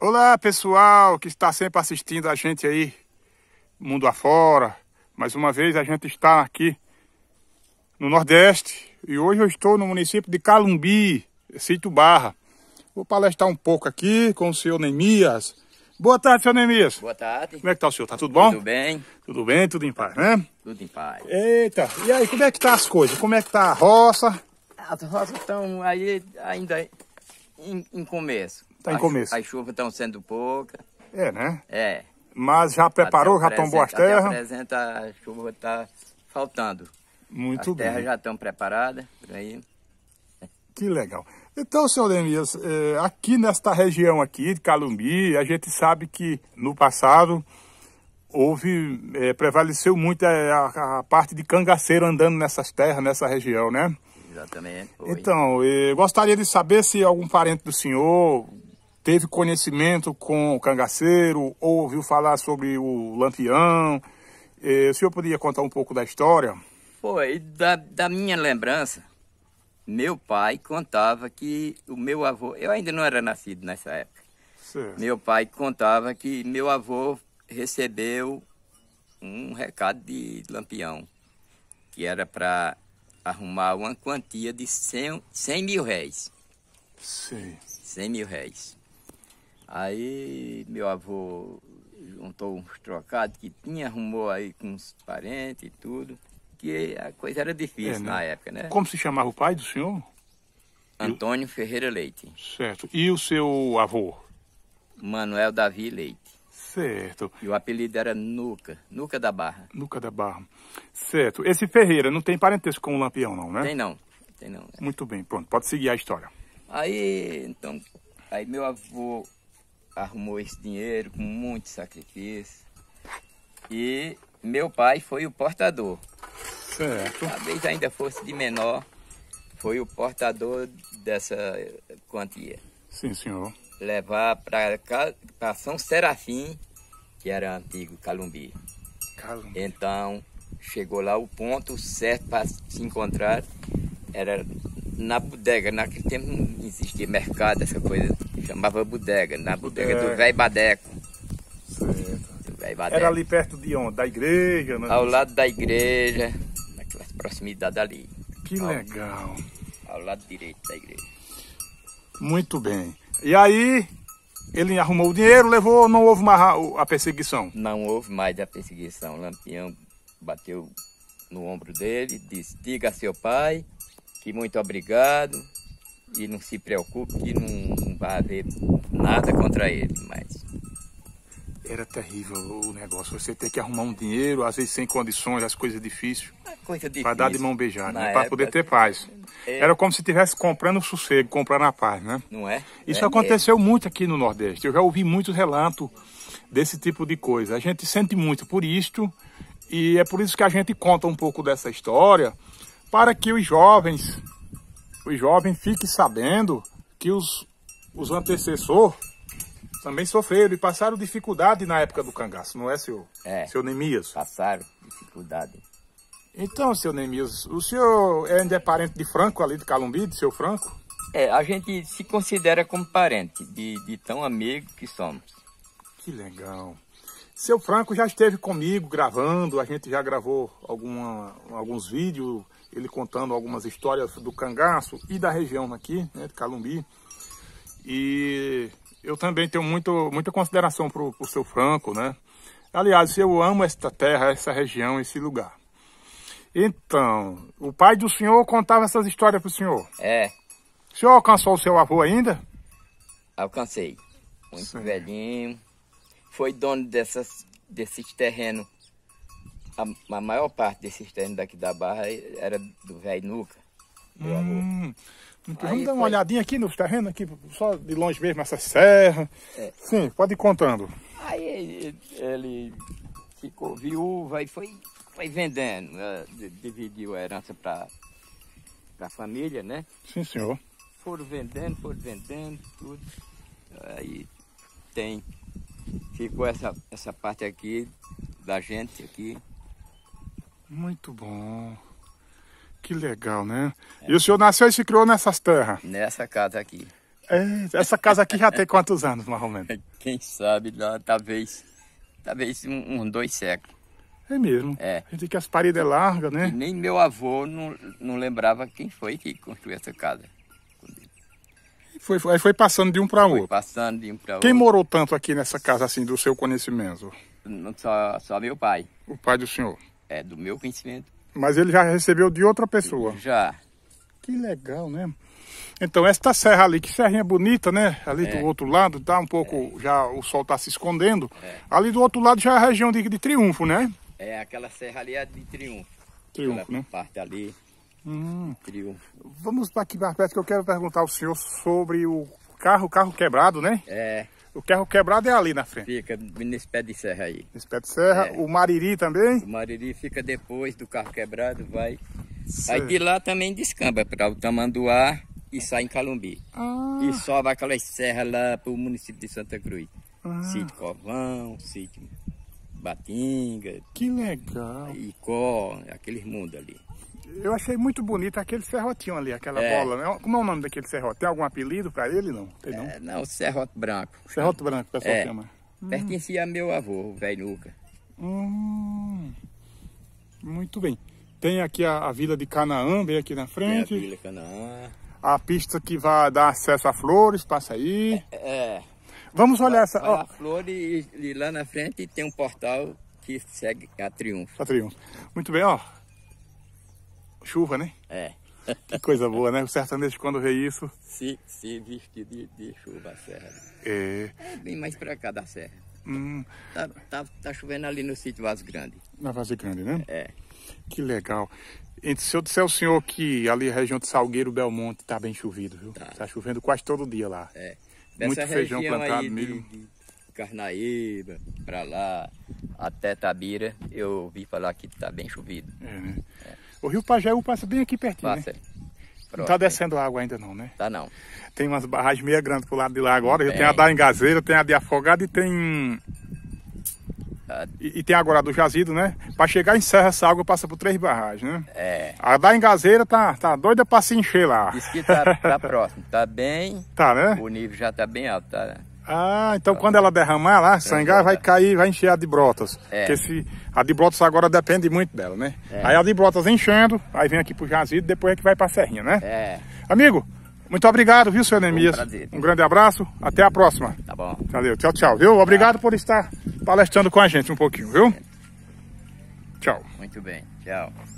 Olá pessoal que está sempre assistindo a gente aí, mundo afora. Mais uma vez a gente está aqui no Nordeste e hoje eu estou no município de Calumbi, Sítio Barra. Vou palestrar um pouco aqui com o senhor Nemias. Boa tarde, senhor Nemias. Boa tarde. Como é que tá o senhor? Tá tudo bom? Tudo bem. Tudo bem, tudo em paz, né? Tudo em paz. Eita, e aí, como é que tá as coisas? Como é que tá a roça? As roças estão aí ainda em, em começo. Está em começo. As, chuvas estão sendo poucas. É, né? É. Mas já preparou, já tombou as terras? Até apresenta, a chuva está faltando. Muito as bem. As terras já estão preparadas por aí. Que legal. Então, senhor Demias, é, aqui nesta região aqui de Calumbi, a gente sabe que no passado houve, é, prevaleceu muito a, é, a, a, parte de cangaceiro andando nessas terras, nessa região, né? Exatamente. Então, eh, gostaria de saber se algum parente do senhor teve conhecimento com o cangaceiro, ou ouviu falar sobre o lampião. Eh, o senhor podia contar um pouco da história? Foi, da, da minha lembrança, meu pai contava que o meu avô, eu ainda não era nascido nessa época, meu pai contava que meu avô recebeu um recado de Lampião, que era para arrumar uma quantia de 100, 100 mil réis. Sim. 100 mil réis. Aí meu avô juntou uns trocados que tinha, arrumou aí com os parentes e tudo, que a coisa era difícil é, né? na época, né? Como se chamava o pai do senhor? Antônio Ferreira Leite. Certo. E o seu avô? Manuel Davi Leite. Certo. E o apelido era Nuca, Nuca da Barra. Nuca da Barra. Certo. Esse Ferreira não tem parentesco com o Lampião, não, né? Tem não, tem não. É. Muito bem, pronto. Pode seguir a história. Aí, então, aí meu avô arrumou esse dinheiro com muito sacrifício. E meu pai foi o portador. Certo. Talvez ainda fosse de menor, foi o portador dessa quantia. Sim, senhor. Levar para São Serafim que era antigo Calumbi. Calumbi. Então, chegou lá o ponto certo para se encontrar era na bodega. Naquele tempo não existia mercado, essa coisa. Chamava bodega, na bodega, bodega do velho Badeco. Badeco. Era ali perto de onde? Da igreja? Né? Ao lado da igreja, naquela proximidade ali. Que ao, legal. Ao lado direito da igreja. Muito bem. E aí, ele arrumou o dinheiro, levou ou não houve mais a perseguição? Não houve mais a perseguição. Lampião bateu no ombro dele, disse, diga a seu pai que muito obrigado e não se preocupe que não vai haver nada contra ele mais era terrível o negócio. Você tem que arrumar um dinheiro, às vezes sem condições, as coisas difíceis. É coisa difícil. Para dar de mão beijada, né? para poder ter paz. É... Era como se estivesse comprando sossego, comprando a paz, né? Não é? Isso é, é. aconteceu muito aqui no Nordeste. Eu já ouvi muitos relatos desse tipo de coisa. A gente sente muito por isto e é por isso que a gente conta um pouco dessa história para que os jovens, os jovens fiquem sabendo que os, os antecessores também sofreram e passaram dificuldade na época do cangaço, não é, senhor? É. Senhor Nemias? Passaram dificuldade. Então, senhor Nemias, o senhor é ainda é parente de Franco ali de Calumbi, de seu Franco? É, a gente se considera como parente, de, de tão amigo que somos. Que legal. Seu Franco já esteve comigo gravando, a gente já gravou alguma, alguns vídeos, ele contando algumas histórias do cangaço e da região aqui, né, de Calumbi. E eu também tenho muito, muita consideração para o seu Franco, né? Aliás, eu amo esta terra, essa região, esse lugar. Então, o pai do senhor contava essas histórias para o senhor? É. O senhor alcançou o seu avô ainda? Alcancei. Muito Sim. velhinho. Foi dono dessas, desses terrenos. A, a, maior parte desses terrenos daqui da Barra era do velho Nuca, meu hum. avô. Então, vamos dar uma foi... olhadinha aqui nos terrenos aqui, só de longe mesmo, essa serra. É. Sim, pode ir contando. Aí ele, ele ficou viúva e foi, foi vendendo, né? dividiu a herança para a família, né? Sim, senhor. Foram vendendo, foram vendendo, tudo. Aí tem, ficou essa, essa parte aqui da gente aqui. Muito bom. Que legal, né? É. E o senhor nasceu e se criou nessas terras? Nessa casa aqui. É, essa casa aqui já tem quantos anos, mais ou menos? Quem sabe, lá, talvez, talvez um, um dois séculos. É mesmo. É. A gente vê que as paredes é largas, né? E nem meu avô não, não lembrava quem foi que construiu essa casa. Foi, foi, foi passando de um para outro. passando de um para outro. Quem morou tanto aqui nessa casa, assim, do seu conhecimento? Só, só meu pai. O pai do senhor? É, do meu conhecimento. Mas ele já recebeu de outra pessoa? Já. Que legal, né? Então, esta serra ali, que serrinha bonita, né? Ali é. do outro lado, tá um pouco, é. já o sol tá se escondendo. É. Ali do outro lado já é a região de, de Triunfo, né? É, aquela serra ali é de Triunfo. Triunfo, né? parte ali. Hum. Triunfo. Vamos para aqui mais perto que eu quero perguntar ao senhor sobre o carro, carro quebrado, né? É. O carro quebrado é ali na frente? Fica nesse pé de serra aí. Nesse pé de serra. É. O Mariri também? O Mariri fica depois do carro quebrado, vai. Sim. Aí de lá também descamba para o Tamanduá e sai em Calumbi. Ah. E só vai aquela serra lá para o município de Santa Cruz. Ah. Sítio Covão, sítio Batinga. Que legal. Icó, aqueles mundos ali. Eu achei muito bonito aquele serrotinho ali, aquela é. bola. Né? Como é o nome daquele serrote? Tem algum apelido para ele? Não, tem não? É, não, serrote branco. Serrote branco, o pessoal é. chama. Hum. Pertencia a meu avô, o velho Nuca. Hum. Muito bem. Tem aqui a, a Vila de Canaã, bem aqui na frente. Tem a Vila Canaã. A pista que vai dar acesso a flores, passa aí. É. é. Vamos olhar vai, essa. Vai ó. A flor e, e lá na frente tem um portal que segue a Triunfo. A Triunfo. Muito bem, ó chuva, né? É. Que coisa boa, né? O sertanejo quando vê isso... Se, sim, veste de, de chuva a serra. É. É bem mais pra cá da serra. Hum. Tá, tá, tá chovendo ali no sítio Vaz Grande. Na Vaz Grande, né? É. Que legal. Entre, se eu disser ao senhor que ali a região de Salgueiro, Belmonte, tá bem chovido, viu? Tá. tá chovendo quase todo dia lá. É. Dessa Muito feijão plantado, mesmo. milho. Carnaíba, pra lá, até Tabira, eu ouvi falar que tá bem chovido. É, né? É. O rio Pajéu passa bem aqui pertinho, né? Passa. Né? não está descendo água ainda não, né? Tá não. Tem umas barragens meia grandes pro lado de lá agora. Tem. a da Engazeira, tem a de Afogado e tem... Ah. E, e, tem agora a do Jazido, né? Para chegar em Serra, essa água passa por três barragens, né? É. A da Engazeira tá, tá doida para se encher lá. Diz que tá, tá próximo, tá bem... Tá, né? O nível já tá bem alto, tá... Né? Ah, então quando ela derramar lá, sangrar, ah, vai cair, vai encher a de brotas. É. Porque se, a de brotas agora depende muito dela, né? É. Aí a de brotas enchendo, aí vem aqui pro jazido, depois é que vai pra serrinha, né? É. Amigo, muito obrigado, viu, seu Nemias? Um, um grande abraço, até a próxima. Tá bom. Valeu, tchau, tchau, viu? Obrigado por estar palestrando com a gente um pouquinho, viu? É. Tchau. Muito bem, tchau.